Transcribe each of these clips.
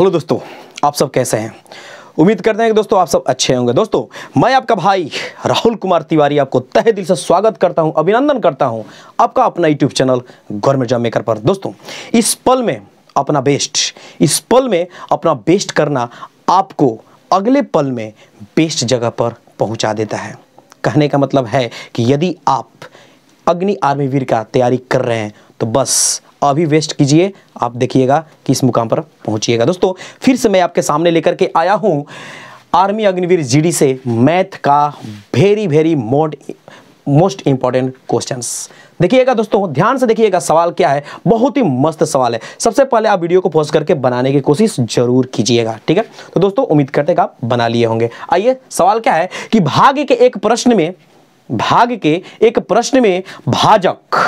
hello दोस्तों आप सब कैसे हैं उम्मीद करते हैं कि दोस्तों आप सब अच्छे होंगे दोस्तों मैं आपका भाई राहुल कुमार तिवारी आपको तहे दिल से स्वागत करता हूं अभिनंदन करता हूं आपका अपना YouTube channel government job maker पर दोस्तों इस पल में अपना बेस्ट इस पल में अपना बेस्ट करना आपको अगले पल में बेस्ट जगह पर पहुँचा देता है कहने का मतलब है कि यदि आप अग्नि आर्मी वीर का तैयारी कर रहे हैं तो बस अभी वेस्ट कीजिए आप देखिएगा कि इस मुकाम पर पहुंचिएगा दोस्तों फिर से मैं आपके सामने लेकर के आया हूं आर्मी अग्निवीर जीडी से मैथ का very very most most important question देखिएगा दोस्तों ध्यान से देखिएगा सवाल क्या है बहुत ही मस्त सवाल है सबसे पहले आप वीडियो को पॉज करके बनाने की कोशिश जरूर कीजिएगा ठीक है तो दोस्तों उम्मीद करते हैं आप बना लिए होंगे आइए सवाल क्या है कि भाग्य के एक प्रश्न में भाग्य के एक प्रश्न में भाजक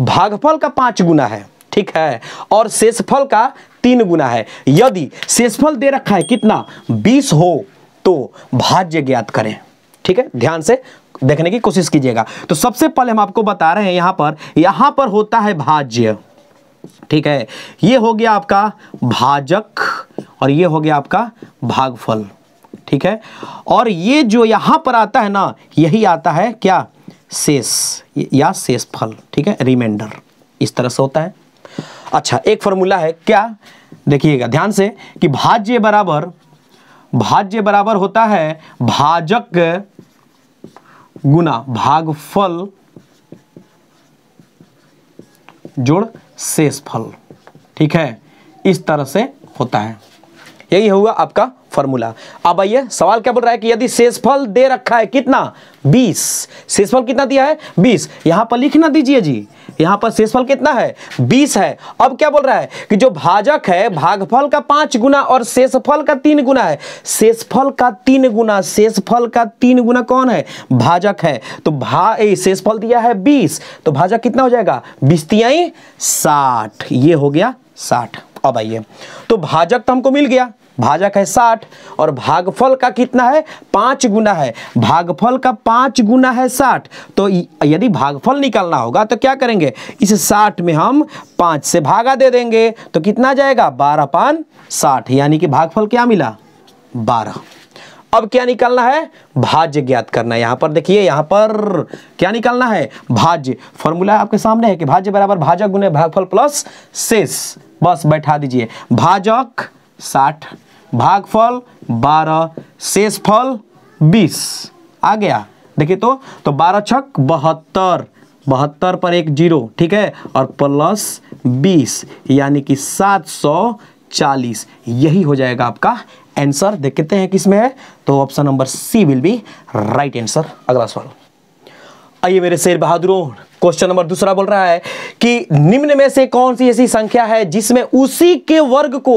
भागफल का पांच गुना है ठीक है और शेषफल का तीन गुना है यदि शेषफल दे रखा है कितना बीस हो तो भाज्य ज्ञात करें ठीक है ध्यान से देखने की कोशिश कीजिएगा तो सबसे पहले हम आपको बता रहे हैं यहां पर यहां पर होता है भाज्य ठीक है ये हो गया आपका भाजक और ये हो गया आपका भागफल ठीक है और ये जो यहां पर आता है ना यही आता है क्या शेष या फल ठीक है रिमाइंडर इस तरह से होता है अच्छा एक फॉर्मूला है क्या देखिएगा ध्यान से कि भाज्य बराबर भाज्य बराबर होता है भाजक गुना भागफल जोड़ शेष फल ठीक है इस तरह से होता है यही हुआ आपका फॉर्मूला अब आइए सवाल क्या बोल रहा है कि यदि शेषफल दे रखा है कितना 20 शेषफल कितना दिया है 20 यहां पर लिखना दीजिए जी यहां पर शेषफल कितना है 20 है अब क्या बोल रहा है कि जो भाजक है भागफल का पांच गुना और शेषफल का तीन गुना है शेषफल का तीन गुना शेषफल का तीन गुना कौन है भाजक है तो भा शेषफल दिया है बीस तो भाजक कितना हो जाएगा बीस साठ ये हो गया साठ अब आइए तो भाजक तो हमको मिल गया भाजक है साठ और भागफल का कितना है पांच गुना है भागफल का पांच गुना है साठ तो यदि भागफल निकालना होगा तो क्या करेंगे इस साठ में हम पांच से भागा दे देंगे तो कितना जाएगा बारह पान साठ यानी कि भागफल क्या मिला बारह अब क्या निकालना है भाज्य ज्ञात करना है पर देखिए यहां पर क्या निकालना है भाज्य फॉर्मूला आपके सामने है कि भाज्य बराबर भाजक गुने भागफल प्लस शेष बस बैठा दीजिए भाजक साठ भागफल बारह शेषफल बीस आ गया देखिए तो तो बारह छक बहत्तर बहत्तर पर एक जीरो ठीक है और प्लस बीस यानी कि सात सौ चालीस यही हो जाएगा आपका आंसर देख कितने हैं किसमें है तो option number C will be right answer अगला सवाल आइए मेरे शेर बहादुरों क्वेश्चन नंबर दूसरा बोल रहा है कि निम्न में से कौन सी ऐसी संख्या है जिसमें उसी के वर्ग को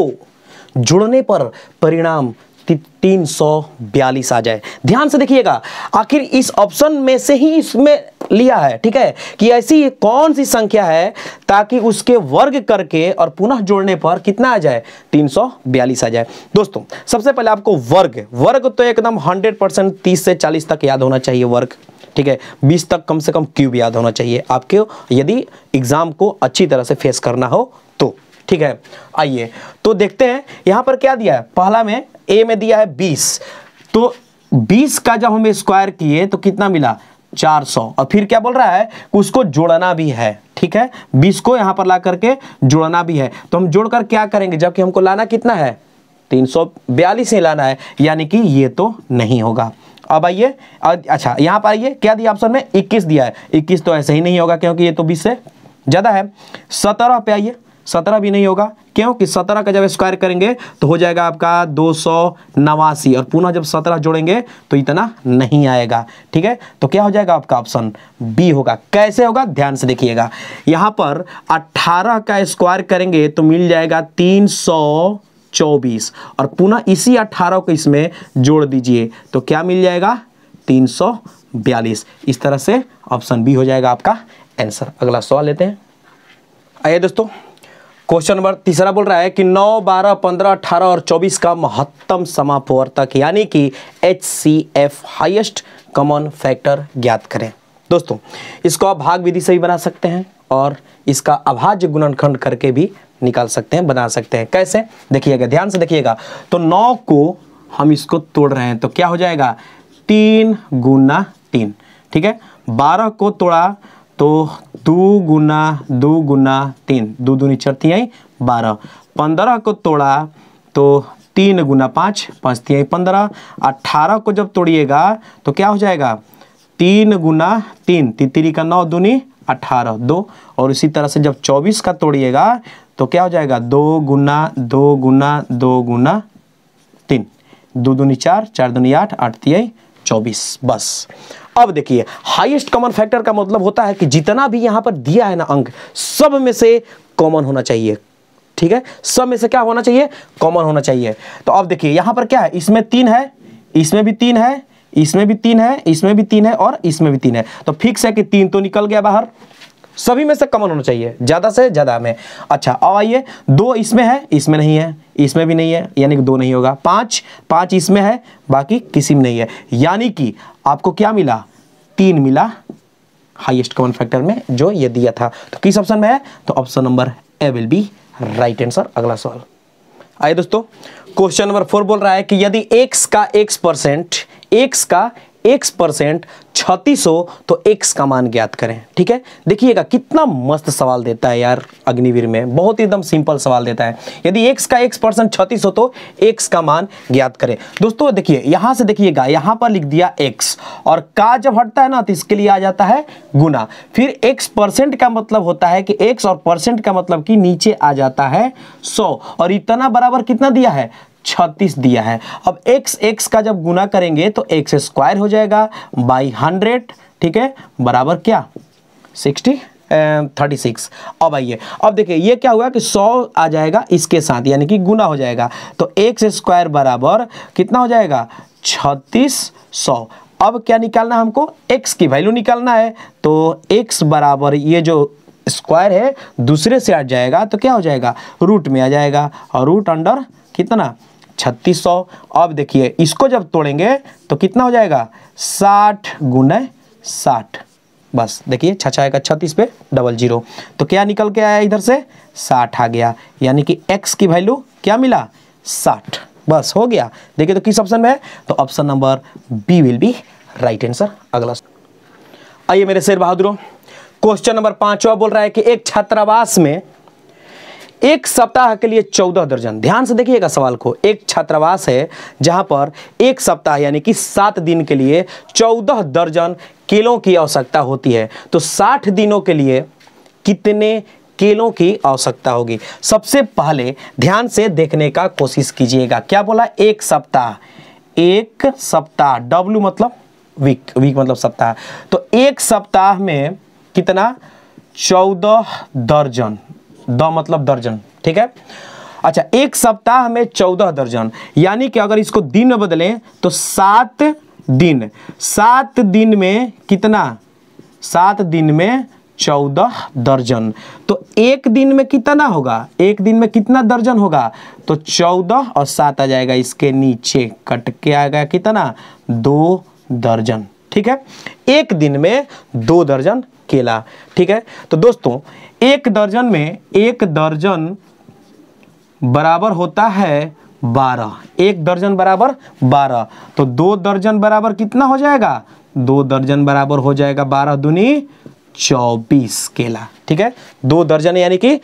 जुड़ने पर परिणाम तीन सौ बयालीस आ जाए ध्यान से देखिएगा आखिर इस ऑप्शन में से ही इसमें लिया है ठीक है कि ऐसी कौन सी संख्या है ताकि उसके वर्ग करके और पुनः जोड़ने पर कितना आ जाए तीन सौ बयालीस आ जाए दोस्तों सबसे पहले आपको वर्ग वर्ग तो एकदम हंड्रेड परसेंट तीस से चालीस तक याद होना चाहिए वर्ग ठीक है बीस तक कम से कम क्यूब याद होना चाहिए आपके यदि एग्जाम को अच्छी तरह से फेस करना हो तो ठीक है आइए तो देखते हैं यहां पर क्या दिया है पहला में ए में दिया है बीस तो बीस का जब हम स्क्वायर किए तो कितना मिला 400 और फिर क्या बोल रहा है उसको जोड़ना भी है ठीक है 20 को यहां पर ला करके जोड़ना भी है तो हम जोड़कर क्या करेंगे जबकि हमको लाना कितना है तीन सौ बयालीस ही लाना है यानी कि ये तो नहीं होगा अब आइए अच्छा यहां पर आइए क्या दिया ऑप्शन में 21 दिया है 21 तो ऐसे ही नहीं होगा क्योंकि ये तो 20 से ज़्यादा है सत्रह पे आइए सत्रह भी नहीं होगा क्योंकि सत्रह का जब स्क्वायर करेंगे तो हो जाएगा आपका दो नवासी और पुनः जब सत्रह जोड़ेंगे तो इतना नहीं आएगा ठीक है तो क्या हो जाएगा आपका ऑप्शन बी होगा कैसे होगा ध्यान से देखिएगा यहाँ पर अट्ठारह का स्क्वायर करेंगे तो मिल जाएगा तीन सौ चौबीस और पुनः इसी अट्ठारह को इसमें जोड़ दीजिए तो क्या मिल जाएगा तीन सौ बयालीस इस तरह से ऑप्शन बी हो जाएगा आपका आंसर अगला सवाल लेते हैं आइए दोस्तों क्वेश्चन नंबर तीसरा बोल रहा है कि 9, 12, 15, 18 और 24 का महत्तम समापवर्तक यानी कि H C F highest common factor ज्ञात करें दोस्तों इसको आप भाग विधि से भी बना सकते हैं और इसका अभाज्य गुणनखंड करके भी निकाल सकते हैं बना सकते हैं कैसे देखिएगा ध्यान से देखिएगा तो नौ को हम इसको तोड़ रहे हैं तो क्या हो जाएगा तीन गुना तीन ठीक है बारह को तोड़ा तो दो गुना दो गुना तीन दो दूनी चरती आई बारह पंद्रह को तोड़ा तो तीन गुना पाँच पाँच तीन पंद्रह अट्ठारह को जब तोड़िएगा तो क्या हो जाएगा तीन गुना तीन तितरी का नौ दूनी अट्ठारह दो और इसी तरह से जब चौबीस का तोड़िएगा तो क्या हो जाएगा दो गुना दो गुना दो गुना तीन दो दूनी चार चार दूनी आठ आठ तिहाई चौबीस बस अब देखिए हाईएस्ट कॉमन फैक्टर का मतलब होता है कि जितना भी यहां पर दिया है ना अंक सब में से कॉमन होना चाहिए ठीक है सब में से क्या होना चाहिए कॉमन होना चाहिए तो अब देखिए यहां पर क्या है इसमें तीन है इसमें भी तीन है इसमें भी तीन है इसमें भी तीन है और इसमें भी तीन है तो फिक्स है कि तीन तो निकल गया बाहर सभी में से कमन होना चाहिए ज़्यादा से ज़्यादा में अच्छा अब आइए दो इसमें है इसमें नहीं है इसमें भी नहीं है यानी कि दो नहीं होगा पांच पांच इसमें है बाकी किसी में नहीं है यानी कि आपको क्या मिला तीन मिला हाइएस्ट कॉमन फैक्टर में जो ये दिया था तो किस ऑप्शन में है तो option number A will be right answer अगला सवाल आइए दोस्तों क्वेश्चन नंबर फोर बोल रहा है कि यदि एक्स का एक्स परसेंट एक्स का एक्स परसेंट छत्तीस हो तो एक्स का मान ज्ञात करें ठीक है देखिएगा कितना मस्त सवाल देता है यार अग्निवीर में बहुत एकदम सिंपल सवाल देता है यदि एक्स का एक्स परसेंट छत्तीस हो तो एक्स का मान ज्ञात करें दोस्तों देखिए यहां से देखिएगा यहां पर लिख दिया एक्स और का जब हटता है ना तो इसके लिए आ जाता है गुना फिर एक्स परसेंट का मतलब होता है कि एक्स और परसेंट का मतलब कि नीचे आ जाता है सौ और इतना बराबर कितना दिया है छत्तीस दिया है अब एक्स एक्स का जब गुना करेंगे तो एक्स स्क्वायर हो जाएगा बाई हंड्रेड ठीक है बराबर क्या सिक्सटी थर्टी सिक्स अब आइए अब देखिए ये क्या हुआ कि सौ आ जाएगा इसके साथ यानी कि गुना हो जाएगा तो एक्स स्क्वायर बराबर कितना हो जाएगा छत्तीस सौ अब क्या निकालना है हमको x की वैल्यू निकालना है तो x बराबर ये जो स्क्वायर है दूसरे से आ जाएगा तो क्या हो जाएगा रूट में आ जाएगा और रूट अंडर कितना छत्तीस सौ अब देखिए इसको जब तोड़ेंगे तो कितना हो जाएगा साठ गुने साठ बस देखिए छचा आएगा छत्तीस पे डबल जीरो तो क्या निकल के आया इधर से साठ आ गया यानी कि एक्स की वैल्यू क्या मिला साठ बस हो गया देखिए तो किस ऑप्शन में है तो option number B will be right answer अगला आइए मेरे शेर बहादुरों क्वेश्चन नंबर पांचवा बोल रहा है कि एक छात्रावास में एक सप्ताह के लिए चौदह दर्जन ध्यान से देखिएगा सवाल को एक छात्रावास है जहां पर एक सप्ताह यानी कि सात दिन के लिए चौदह दर्जन केलों की आवश्यकता होती है तो साठ दिनों के लिए कितने केलों की आवश्यकता होगी सबसे पहले ध्यान से देखने का कोशिश कीजिएगा क्या बोला एक सप्ताह एक सप्ताह डब्ल्यू मतलब वीक वीक मतलब सप्ताह तो एक सप्ताह में कितना चौदह दर्जन द मतलब दर्जन ठीक है अच्छा एक सप्ताह में चौदह दर्जन यानी कि अगर इसको दिन में बदलें तो सात दिन सात दिन में कितना सात दिन में चौदह दर्जन तो एक दिन में कितना होगा एक दिन में कितना दर्जन होगा तो चौदह और सात आ जाएगा इसके नीचे कट के आ गया कितना दो दर्जन ठीक है एक दिन में दो दर्जन केला ठीक है तो दोस्तों एक दर्जन में एक दर्जन बराबर होता है बारह एक दर्जन बराबर बारह तो दो दर्जन बराबर कितना हो जाएगा दो दर्जन बराबर हो जाएगा बारह दुनी चौबीस केला ठीक है दो दर्जन यानी कि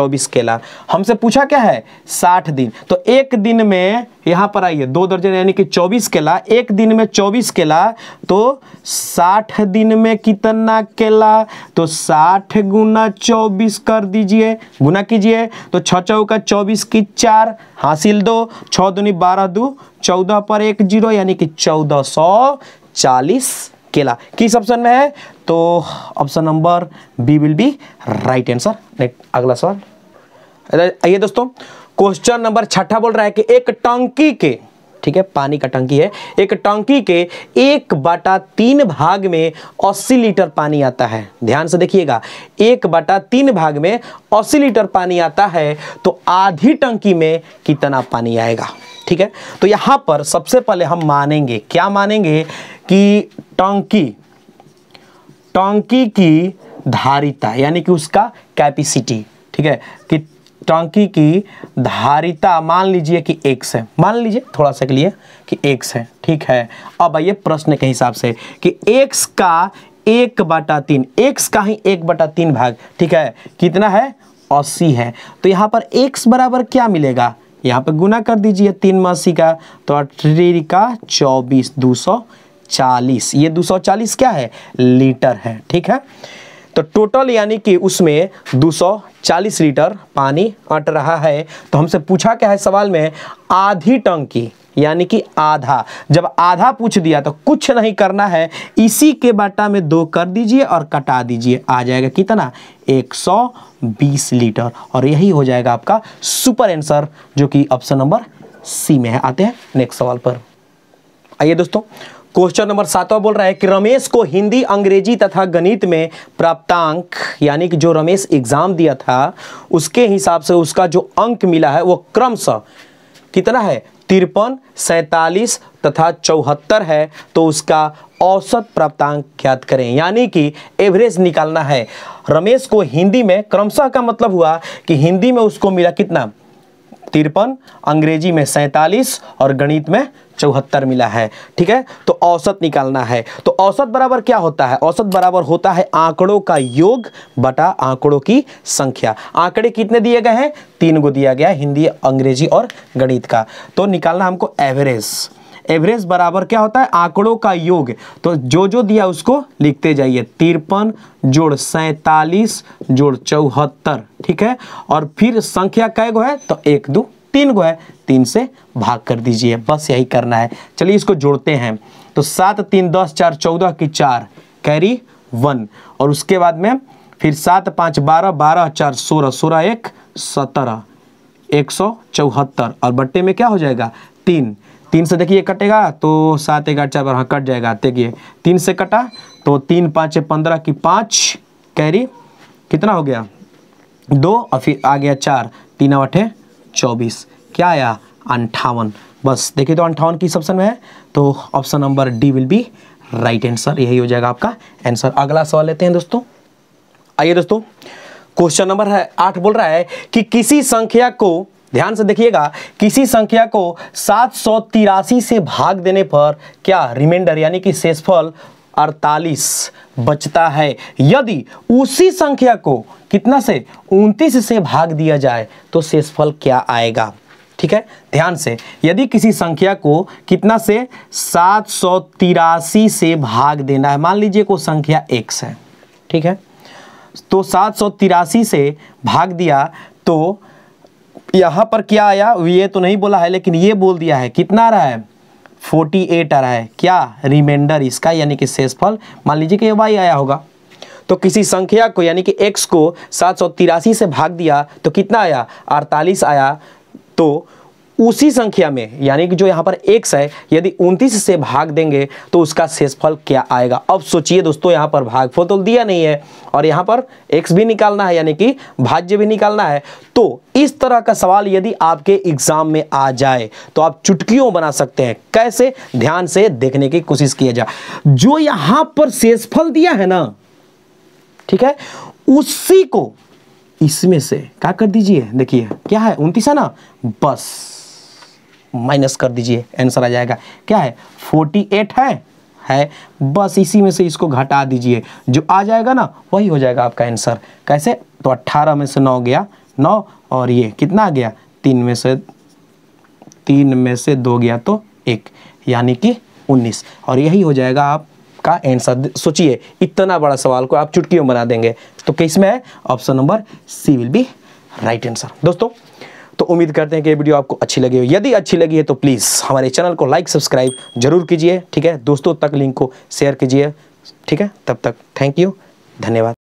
24 केला हमसे पूछा क्या है 60 दिन तो एक दिन में यहां पर आइए दो दर्जन यानी कि 24 केला एक दिन में 24 केला तो 60 दिन में कितना केला तो 60 गुना चौबीस कर दीजिए गुना कीजिए तो छ चौका 24 की चार हासिल दो छ दुनी बारह दो चौदह पर एक जीरो यानी कि चौदह सौ चालीस केला किस ऑप्शन में है तो option number B will be right answer next अगला सवाल आइए दोस्तों क्वेश्चन नंबर छठा बोल रहा है कि एक टंकी के ठीक है पानी का टंकी है एक टंकी के एक बटा तीन भाग में 80 लीटर पानी आता है ध्यान से देखिएगा एक बटा तीन भाग में 80 लीटर पानी आता है तो आधी टंकी में कितना पानी आएगा ठीक है तो यहां पर सबसे पहले हम मानेंगे क्या मानेंगे कि टोंकी टोंकी की धारिता यानी कि उसका कैपेसिटी ठीक है कि टंकी की धारिता मान लीजिए कि एक्स है मान लीजिए थोड़ा सा के लिए कि एक्स है ठीक है अब आइए प्रश्न के हिसाब से कि एक्स का एक बटा तीन एक्स का ही एक बटा तीन भाग ठीक है कितना है अस्सी है तो यहाँ पर एक बराबर क्या मिलेगा यहाँ पे गुना कर दीजिए तीन मासी का तो अट्ठी का चौबीस दो सौ चालीस ये दो सौ चालीस क्या है लीटर है ठीक है तो टोटल यानी कि उसमें 240 लीटर पानी अट रहा है तो हमसे पूछा क्या है सवाल में आधी टंकी यानी कि आधा जब आधा पूछ दिया तो कुछ नहीं करना है इसी के बाटा में दो कर दीजिए और कटा दीजिए आ जाएगा कितना 120 लीटर और यही हो जाएगा आपका सुपर आंसर जो कि ऑप्शन नंबर सी में है आते हैं नेक्स्ट सवाल पर आइए दोस्तों क्वेश्चन नंबर सातवा बोल रहा है कि रमेश को हिंदी अंग्रेजी तथा गणित में प्राप्तांक यानी कि जो रमेश एग्जाम दिया था उसके हिसाब से उसका जो अंक मिला है वो क्रमश कितना है तिरपन सैंतालीस तथा चौहत्तर है तो उसका औसत प्राप्तांक ज्ञात करें यानी कि एवरेज निकालना है रमेश को हिंदी में क्रमशः का मतलब हुआ कि हिंदी में उसको मिला कितना तिरपन अंग्रेजी में सैंतालीस और गणित में चौहत्तर मिला है ठीक है तो औसत निकालना है तो औसत बराबर क्या होता है औसत बराबर होता है आंकड़ों का योग बटा आंकड़ों की संख्या आंकड़े कितने दिए गए हैं तीन को दिया गया हिंदी अंग्रेजी और गणित का तो निकालना हमको एवरेज एवरेज बराबर क्या होता है आंकड़ों का योग तो जो जो दिया उसको लिखते जाइए तिरपन जोड़ सैतालीस जोड़ चौहत्तर ठीक है और फिर संख्या कै गो है तो एक दो तीन गो है तीन से भाग कर दीजिए बस यही करना है चलिए इसको जोड़ते हैं तो सात तीन दस चार चौदह की चार कैरी वन और उसके बाद में फिर सात पाँच बारह बारह चार सोलह सोलह एक सत्रह एक सौ चौहत्तर और बट्टे में क्या हो जाएगा तीन तीन से देखिए कटेगा तो सात एक आठ चार बारह हाँ, कट जाएगा देखिए तीन से कटा तो तीन पाँच पंद्रह की पाँच कैरी कितना हो गया दो और फिर आ गया चार तीन अठे चौबीस क्या आया अंठावन बस देखिए तो अंठावन किस ऑप्शन में है तो option number D will be right answer यही हो जाएगा आपका आंसर अगला सवाल लेते हैं दोस्तों आइए दोस्तों क्वेश्चन नंबर है आठ बोल रहा है कि किसी संख्या को ध्यान से देखिएगा किसी संख्या को सात से भाग देने पर क्या रिमाइंडर यानी कि शेषफल 48 बचता है यदि उसी संख्या को कितना से 29 से भाग दिया जाए तो शेषफल क्या आएगा ठीक है ध्यान से यदि किसी संख्या को कितना से सात से भाग देना है मान लीजिए को संख्या x है ठीक है तो सात से भाग दिया तो यहाँ पर क्या आया ये तो नहीं बोला है लेकिन ये बोल दिया है कितना आ रहा है 48 आ रहा है क्या रिमाइंडर इसका यानी कि शेषफल मान लीजिए कि वाई आया होगा तो किसी संख्या को यानी कि एक्स को सात से भाग दिया तो कितना आया अड़तालीस आया तो उसी संख्या में यानी कि जो यहाँ पर एक है यदि उन्तीस से भाग देंगे तो उसका शेषफल क्या आएगा अब सोचिए दोस्तों यहाँ पर भागफल तो दिया नहीं है और यहाँ पर एक्स भी निकालना है यानी कि भाज्य भी निकालना है तो इस तरह का सवाल यदि आपके एग्जाम में आ जाए तो आप चुटकियों बना सकते हैं कैसे ध्यान से देखने की कोशिश किया जाए जो यहाँ पर शेषफल दिया है ना ठीक है उसी को इसमें से क्या कर दीजिए देखिए क्या है उन्तीस है ना बस माइनस कर दीजिए आंसर आ जाएगा क्या है फोर्टी एट है है बस इसी में से इसको घटा दीजिए जो आ जाएगा ना वही हो जाएगा आपका आंसर कैसे तो अट्ठारह में से नौ गया नौ और ये कितना आ गया तीन में से तीन में से दो गया तो एक यानी कि उन्नीस और यही हो जाएगा आप का आंसर सोचिए इतना बड़ा सवाल को आप चुटकियों बना देंगे तो किस में है option number C will be right answer दोस्तों तो उम्मीद करते हैं कि ये वीडियो आपको अच्छी लगी हो यदि अच्छी लगी है तो प्लीज़ हमारे चैनल को लाइक सब्सक्राइब जरूर कीजिए ठीक है दोस्तों तक लिंक को शेयर कीजिए ठीक है तब तक थैंक यू धन्यवाद